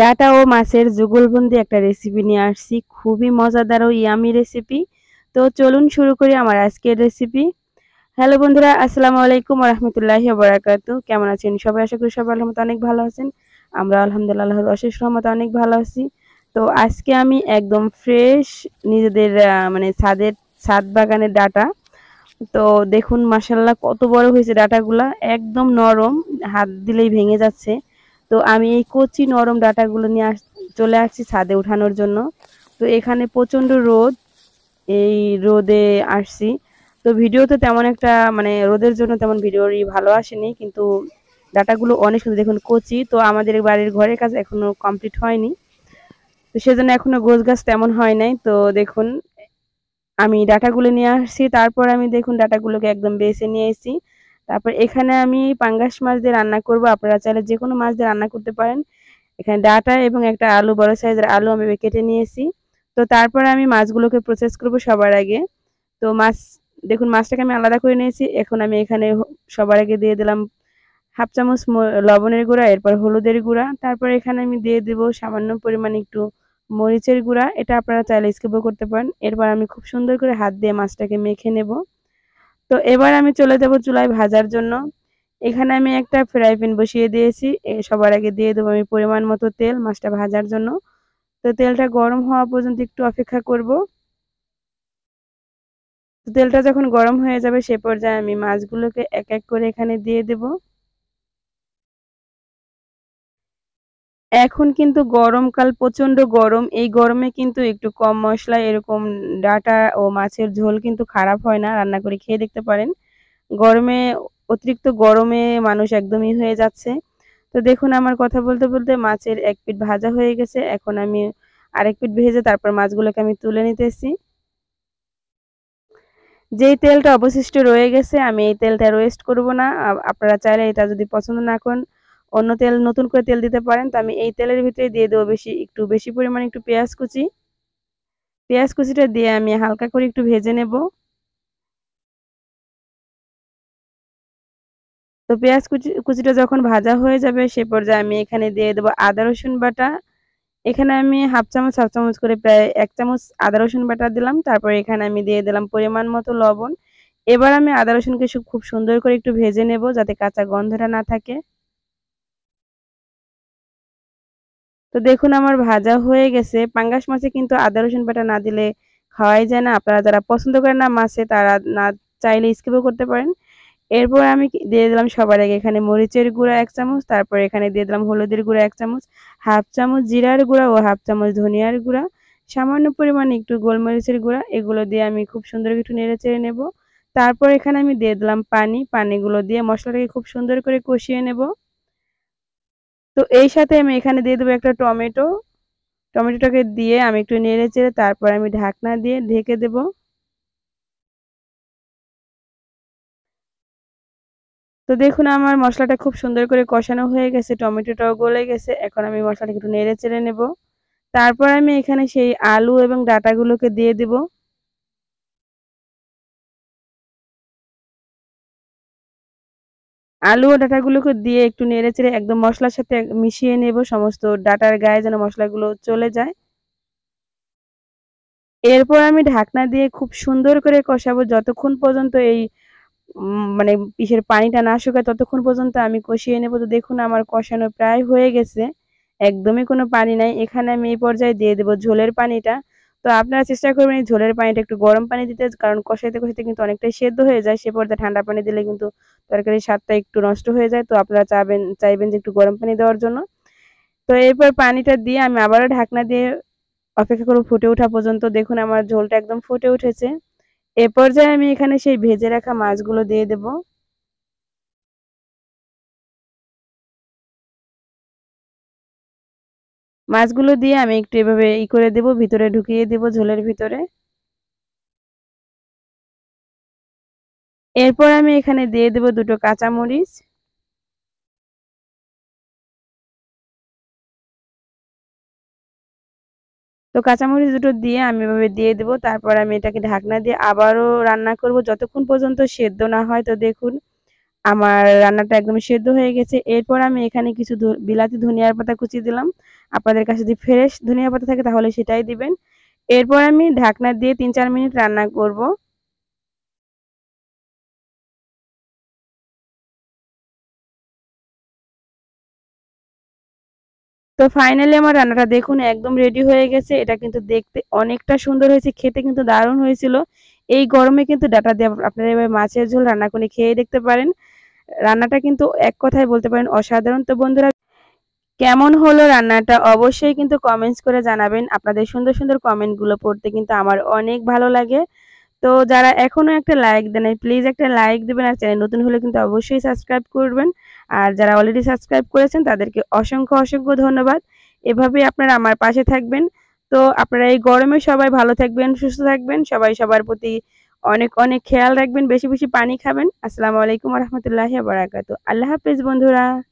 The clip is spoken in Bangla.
ডাটা ও মাছের যুগলবন্দি একটা রেসিপি নিয়ে আসছি খুবই মজাদার ও ইয়ামি রেসিপি তো চলুন শুরু করি আমার আজকের রেসিপি হ্যালো বন্ধুরা আসসালামু আলাইকুম রহমতুল্লাহি বরাকাত কেমন আছেন সবাই আশা করি সবাই আলহামত অনেক ভালো আছেন আমরা আলহামদুলিল্লাহ অশেষ রহমত অনেক ভালো আছি তো আজকে আমি একদম ফ্রেশ নিজেদের মানে ছাদের ছাদ বাগানের ডাটা তো দেখুন মাসাল্লাহ কত বড় হয়েছে ডাটাগুলা একদম নরম হাত দিলেই ভেঙে যাচ্ছে তো আমি এই কচি নরম ডাটাগুলো নিয়ে আস চলে আসছি ছাদে উঠানোর জন্য তো এখানে প্রচণ্ড রোদ এই রোদে আসছি তো ভিডিওতে তেমন একটা মানে রোদের জন্য তেমন ভিডিওরই ভালো আসেনি কিন্তু ডাটাগুলো অনেক সুন্দর দেখুন কচি তো আমাদের বাড়ির ঘরের কাজ এখনও কমপ্লিট হয়নি তো সেজন্য এখনও গোছ গাছ তেমন হয় নাই তো দেখুন আমি ডাটাগুলো নিয়ে আসছি তারপর আমি দেখুন ডাটাগুলোকে একদম বেছে নিয়ে এসেছি তারপর এখানে আমি পাঙ্গাস মাছ দিয়ে রান্না করব আপনারা চাইলে যে কোনো মাছ দিয়ে রান্না করতে পারেন এখানে ডাটা এবং একটা আলু বড় সাইজের আলু আমি কেটে নিয়েছি তো তারপরে আমি মাছগুলোকে প্রসেস করব সবার আগে তো মাছ দেখুন মাছটাকে আমি আলাদা করে নিয়েছি এখন আমি এখানে সবার আগে দিয়ে দিলাম হাফ চামচ লবণের গুঁড়া এরপর হলুদের গুঁড়া তারপর এখানে আমি দিয়ে দেব সামান্য পরিমাণ একটু মরিচের গুঁড়া এটা আপনারা চাইলে স্কিপও করতে পারেন এরপর আমি খুব সুন্দর করে হাত দিয়ে মাছটাকে মেখে নেব তো এবার আমি চলে যাব চুলায় ভাজার জন্য এখানে আমি একটা ফ্রাই প্যান বসিয়ে দিয়েছি সবার আগে দিয়ে দেবো আমি পরিমাণ মতো তেল মাছটা ভাজার জন্য তো তেলটা গরম হওয়া পর্যন্ত একটু অপেক্ষা করব তেলটা যখন গরম হয়ে যাবে সে পর্যায়ে আমি মাছগুলোকে এক এক করে এখানে দিয়ে দেবো এখন কিন্তু গরমকাল প্রচন্ড গরম এই গরমে কিন্তু একটু কম মশলায় এরকম ডাটা ও মাছের ঝোল কিন্তু খারাপ হয় না রান্না করে খেয়ে দেখতে পারেন গরমে অতিরিক্ত গরমে মানুষ একদমই হয়ে যাচ্ছে তো দেখুন আমার কথা বলতে বলতে মাছের এক পিট ভাজা হয়ে গেছে এখন আমি আরেক পিট ভেজে তারপর মাছগুলোকে আমি তুলে নিতেছি যেই তেলটা অবশিষ্ট রয়ে গেছে আমি এই তেলটা ওয়েস্ট করব না আপনারা চাইলে এটা যদি পছন্দ না করেন অন্য তেল নতুন করে তেল দিতে পারেন তো আমি এই তেলের ভিতরে দিয়ে দেবো বেশি একটু বেশি পরিমাণে একটু পেঁয়াজ কুচি পেঁয়াজ কুচিটা দিয়ে আমি হালকা করে একটু ভেজে নেব তো পেঁয়াজ কুচি কুচিটা যখন ভাজা হয়ে যাবে সে পর্যায়ে আমি এখানে দিয়ে দেবো আদা রসুন বাটা এখানে আমি হাফ চামচ হাফ চামচ করে প্রায় এক চামচ আদা রসুন বাটা দিলাম তারপর এখানে আমি দিয়ে দিলাম পরিমাণ মতো লবণ এবার আমি আদা রসুনকে খুব সুন্দর করে একটু ভেজে নেব যাতে কাঁচা গন্ধটা না থাকে তো দেখুন আমার ভাজা হয়ে গেছে পাঙ্গাস মাছে কিন্তু আদা রসুন বাটা না দিলে খাওয়াই যায় না আপনারা যারা পছন্দ করেন না মাছে তারা না চাইলে স্কিপও করতে পারেন এরপর আমি দিয়ে দিলাম সবার আগে এখানে মরিচের গুঁড়া এক চামচ তারপর এখানে দিয়ে দিলাম হলুদের গুঁড়া এক চামচ হাফ চামচ জিরার গুঁড়া ও হাফ চামচ ধনিয়ার গুঁড়া সামান্য পরিমাণে একটু গোলমরিচের গুঁড়া এগুলো দিয়ে আমি খুব সুন্দর একটু নেড়ে চেড়ে নেব তারপর এখানে আমি দিয়ে দিলাম পানি পানিগুলো দিয়ে মশলাটাকে খুব সুন্দর করে কষিয়ে নেবো তো এই সাথে আমি এখানে দিয়ে দেবো একটা টমেটো টমেটোটাকে দিয়ে আমি একটু নেড়ে চেড়ে তারপর আমি ঢাকনা দিয়ে ঢেকে দেব তো দেখুন আমার মশলাটা খুব সুন্দর করে কষানো হয়ে গেছে টমেটোটাও গলে গেছে এখন আমি মশলাটা একটু নেড়ে চেড়ে নেব তারপর আমি এখানে সেই আলু এবং ডাটাগুলোকে দিয়ে দেবো আলু ও ডাটাগুলোকে দিয়ে একটু নেড়ে চেড়ে একদম মশলার সাথে মিশিয়ে নেব সমস্ত ডাটার গায়ে যেন মশলাগুলো চলে যায় এরপর আমি ঢাকনা দিয়ে খুব সুন্দর করে কষাবো যতক্ষণ পর্যন্ত এই মানে পিসের পানিটা না শুকায় ততক্ষণ পর্যন্ত আমি কষিয়ে নেবো তো দেখুন আমার কষানো প্রায় হয়ে গেছে একদমই কোনো পানি নাই এখানে আমি এই পর্যায়ে দিয়ে দেবো ঝোলের পানিটা তো আপনারা চেষ্টা করবেন এই ঝোলের পানিটা একটু গরম পানি দিতে কারণ কষাইতে কষাইতে কিন্তু অনেকটাই সেদ্ধ হয়ে যায় সে পর্যায়ে ঠান্ডা পানি দিলে কিন্তু তরকারির স্বাদটা একটু নষ্ট হয়ে যায় তো আপনারা চাবেন চাইবেন যে একটু গরম পানি দেওয়ার জন্য তো এরপর পানিটা দিয়ে আমি আবারও ঢাকনা দিয়ে অপেক্ষা করবো ফুটে ওঠা পর্যন্ত দেখুন আমার ঝোলটা একদম ফুটে উঠেছে এ পর্যায়ে আমি এখানে সেই ভেজে রাখা মাছগুলো দিয়ে দেবো মাছগুলো দিয়ে আমি একটু এভাবে ই করে দেব ভিতরে ঢুকিয়ে দেব ঝোলের ভিতরে এরপর আমি এখানে দিয়ে দেব দুটো কাঁচামরিচ তো কাঁচামরিচ দুটো দিয়ে আমি এভাবে দিয়ে দেব তারপর আমি এটাকে ঢাকনা দিয়ে আবারও রান্না করব যতক্ষণ পর্যন্ত সেদ্ধ না হয় তো দেখুন আমার রান্নাটা একদম সেদ্ধ হয়ে গেছে এরপর আমি এখানে কিছু বিলাতি ধনিয়ার পাতা কুচি দিলাম আপনাদের কাছে যদি ফ্রেশ ধনিয়া পাতা থাকে তাহলে সেটাই দিবেন এরপর আমি ঢাকনা দিয়ে তিন চার মিনিট রান্না করব তো ফাইনালি আমার রান্নাটা দেখুন একদম রেডি হয়ে গেছে এটা কিন্তু দেখতে অনেকটা সুন্দর হয়েছে খেতে কিন্তু দারুণ হয়েছিল এই গরমে কিন্তু ডাটা দিয়ে আপনারা এবার মাছের ঝোল রান্না করে খেয়ে দেখতে পারেন রান্নাটা কিন্তু এক কথায় বলতে পারেন অসাধারণ তো বন্ধুরা কেমন হলো রান্নাটা অবশ্যই কিন্তু কমেন্টস করে জানাবেন আপনাদের সুন্দর সুন্দর কমেন্টগুলো পড়তে কিন্তু আমার অনেক ভালো লাগে তো যারা এখনও একটা লাইক দেন প্লিজ একটা লাইক দেবেন আর চ্যানেল নতুন হলে কিন্তু অবশ্যই সাবস্ক্রাইব করবেন আর যারা অলরেডি সাবস্ক্রাইব করেছেন তাদেরকে অসংখ্য অসংখ্য ধন্যবাদ এভাবে আপনারা আমার পাশে থাকবেন তো আপনারা এই গরমে সবাই ভালো থাকবেন সুস্থ থাকবেন সবাই সবার প্রতি অনেক অনেক খেয়াল রাখবেন বেশি বেশি পানি খাবেন আসসালামু আলাইকুম রহমতুল্লাহ বারাকাতু আল্লাহ হাফিজ বন্ধুরা